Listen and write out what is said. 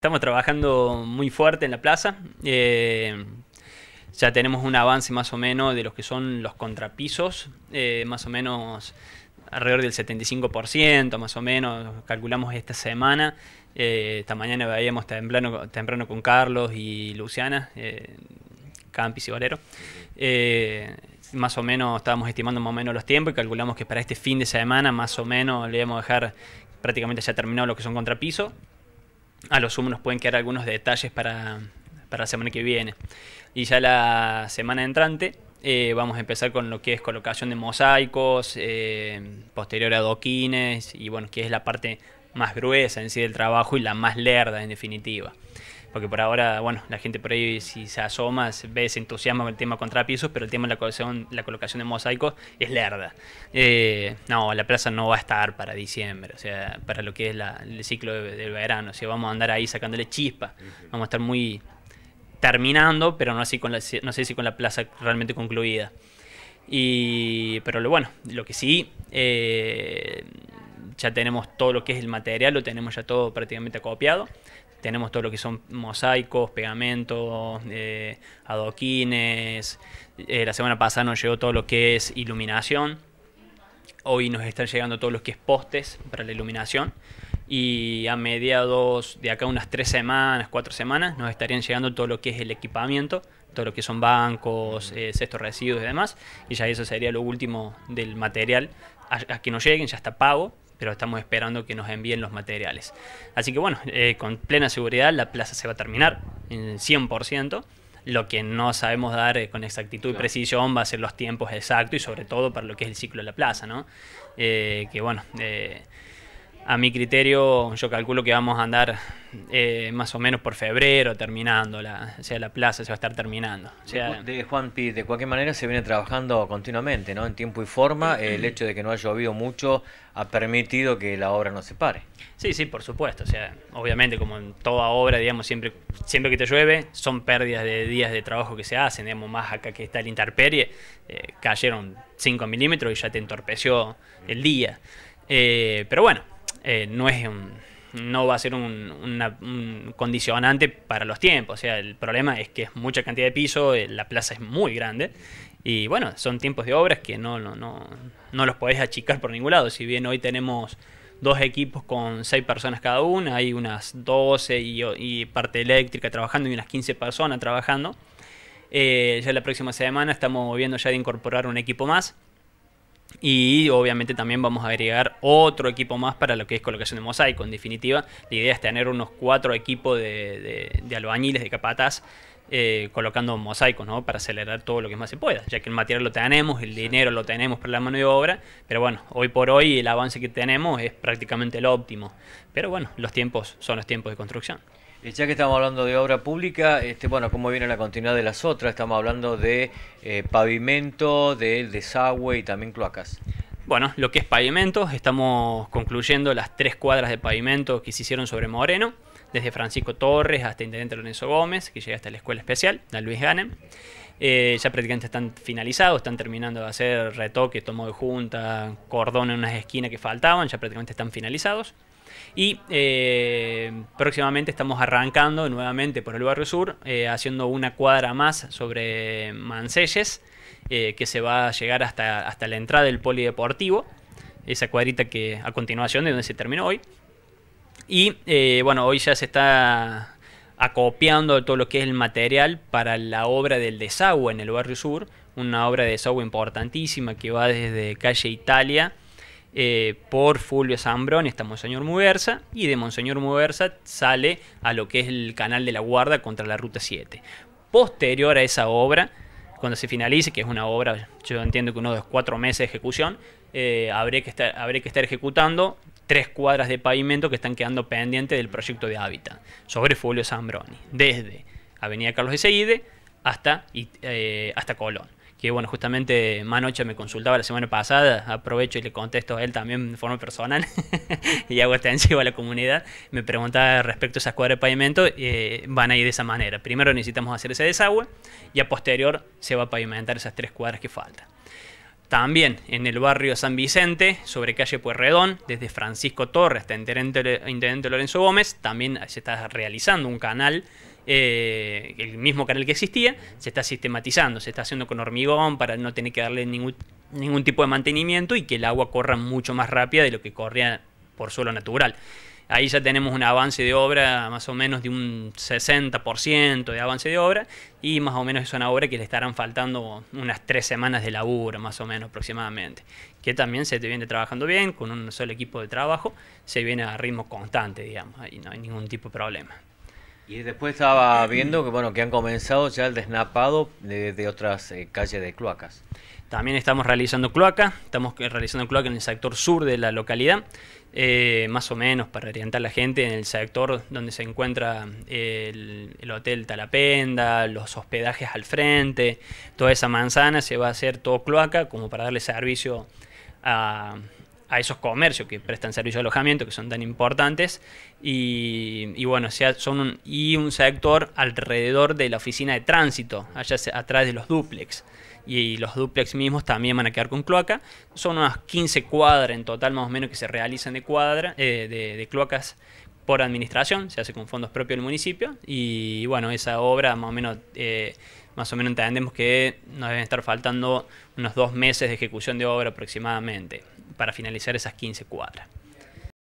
Estamos trabajando muy fuerte en la plaza. Eh, ya tenemos un avance más o menos de los que son los contrapisos, eh, más o menos alrededor del 75%, más o menos, calculamos esta semana. Eh, esta mañana veíamos temprano, con Carlos y Luciana, Campis y Valero. más o menos estábamos estimando más o menos los tiempos y calculamos que para este fin de semana más o menos le íbamos a dejar prácticamente ya terminado lo que son contrapisos a los sumo nos pueden quedar algunos detalles para, para la semana que viene. Y ya la semana entrante eh, vamos a empezar con lo que es colocación de mosaicos, eh, posterior adoquines y bueno, que es la parte más gruesa en sí del trabajo y la más lerda en definitiva porque por ahora, bueno, la gente por ahí si se asoma, se ve, se entusiasma con el tema contrapisos, pero el tema de la colocación, la colocación de mosaicos es lerda. Eh, no, la plaza no va a estar para diciembre, o sea, para lo que es la, el ciclo del verano, o sea, vamos a andar ahí sacándole chispa, vamos a estar muy terminando, pero no así con no sé si con la plaza realmente concluida. Y, pero lo bueno, lo que sí, eh, ya tenemos todo lo que es el material, lo tenemos ya todo prácticamente copiado. Tenemos todo lo que son mosaicos, pegamentos, eh, adoquines. Eh, la semana pasada nos llegó todo lo que es iluminación. Hoy nos están llegando todo lo que es postes para la iluminación. Y a mediados de acá, unas tres semanas, cuatro semanas, nos estarían llegando todo lo que es el equipamiento todo lo que son bancos, eh, cestos residuos y demás, y ya eso sería lo último del material a que nos lleguen, ya está pago pero estamos esperando que nos envíen los materiales. Así que bueno, eh, con plena seguridad la plaza se va a terminar en 100%. Lo que no sabemos dar eh, con exactitud y precisión va a ser los tiempos exactos y sobre todo para lo que es el ciclo de la plaza, ¿no? Eh, que bueno a mi criterio, yo calculo que vamos a andar eh, más o menos por febrero terminando, la, o sea, la plaza se va a estar terminando. de, Juan de cualquier manera se viene trabajando continuamente, ¿no? En tiempo y forma, mm, el mm. hecho de que no haya llovido mucho ha permitido que la obra no se pare. Sí, sí, por supuesto, o sea, obviamente como en toda obra, digamos, siempre, siempre que te llueve son pérdidas de días de trabajo que se hacen, digamos, más acá que está el interperie, eh, cayeron 5 milímetros y ya te entorpeció el día. Eh, pero bueno, eh, no es un, no va a ser un, condicionante para los tiempos. O sea, el problema es que es mucha cantidad de piso, eh, la plaza es muy grande. Y bueno, son tiempos de obras que no, no, los podés achicar por ningún lado. Si bien hoy tenemos dos equipos con seis personas cada una, hay unas 12 y, parte eléctrica trabajando y unas 15 personas trabajando. Eh, ya la próxima semana estamos viendo ya de incorporar un equipo más. Y obviamente también vamos a agregar otro equipo más para lo que es colocación de mosaico. En definitiva, la idea es tener unos cuatro equipos de, albañiles, de capatas, eh, colocando mosaicos, ¿no? Para acelerar todo lo que más se pueda, ya que el material lo tenemos, el dinero lo tenemos para la mano de obra, pero bueno, hoy por hoy el avance que tenemos es prácticamente lo óptimo. Pero bueno, los tiempos son los tiempos de construcción. Ya que estamos hablando de obra pública, este, bueno, ¿cómo viene la continuidad de las otras? Estamos hablando de eh, pavimento, del desagüe y también cloacas. Bueno, lo que es pavimento, estamos concluyendo las tres cuadras de pavimento que se hicieron sobre Moreno desde Francisco Torres hasta Intendente Lorenzo Gómez, que llega hasta la Escuela Especial, la Luis Ganem. Eh, ya prácticamente están finalizados, están terminando de hacer retoques, tomo de junta, cordón en unas esquinas que faltaban, ya prácticamente están finalizados. Y eh, próximamente estamos arrancando nuevamente por el barrio sur, eh, haciendo una cuadra más sobre Manselles, que se va a llegar hasta, hasta la entrada del polideportivo, esa cuadrita que a continuación de donde se terminó hoy. Y eh, bueno, hoy ya se está acopiando todo lo que es el material para la obra del desagüe en el barrio sur, una obra de desagüe importantísima que va desde calle Italia eh, por Fulvio Zambrón hasta Monseñor Muversa, y de Monseñor Muversa sale a lo que es el canal de la guarda contra la ruta 7. Posterior a esa obra, cuando se finalice, que es una obra, yo entiendo que unos cuatro meses de ejecución, eh, que habré que estar ejecutando tres cuadras de pavimento que están quedando pendientes del proyecto de hábitat sobre Fulvio Zambroni, desde Avenida Carlos de hasta, eh, hasta Colón. Que bueno, justamente Manocha me consultaba la semana pasada, aprovecho y le contesto a él también de forma personal y hago extensivo a la comunidad. Me preguntaba respecto a esas cuadras de pavimento, eh, van a ir de esa manera. Primero necesitamos hacer ese desagüe y a posterior se va a pavimentar esas tres cuadras que faltan. También en el barrio San Vicente, sobre calle Puerredón, desde Francisco Torres hasta Intendente, Intendente Lorenzo Gómez, también se está realizando un canal, eh, el mismo canal que existía, se está sistematizando, se está haciendo con hormigón para no tener que darle ningún, ningún tipo de mantenimiento y que el agua corra mucho más rápida de lo que corría por suelo natural. Ahí ya tenemos un avance de obra más o menos de un 60% de avance de obra y más o menos es una obra que le estarán faltando unas tres semanas de laburo más o menos aproximadamente. Que también se te viene trabajando bien, con un solo equipo de trabajo, se viene a ritmo constante, digamos, ahí no hay ningún tipo de problema. Y después estaba viendo que bueno que han comenzado ya el desnapado de, otras eh, calles de cloacas. También estamos realizando cloaca, estamos realizando cloaca en el sector sur de la localidad, eh, más o menos para orientar a la gente en el sector donde se encuentra eh, el, hotel Talapenda, los hospedajes al frente, toda esa manzana se va a hacer todo cloaca como para darle servicio a a esos comercios que prestan servicio de alojamiento, que son tan importantes, y, bueno, sea, son un, y un sector alrededor de la oficina de tránsito, allá atrás de los duplex. Y, los duplex mismos también van a quedar con cloaca. Son unas 15 cuadras en total, más o menos, que se realizan de, cuadra, eh, de, cloacas por administración, se hace con fondos propios del municipio y bueno, esa obra más o menos, eh, más o menos entendemos que nos deben estar faltando unos dos meses de ejecución de obra aproximadamente para finalizar esas 15 cuadras.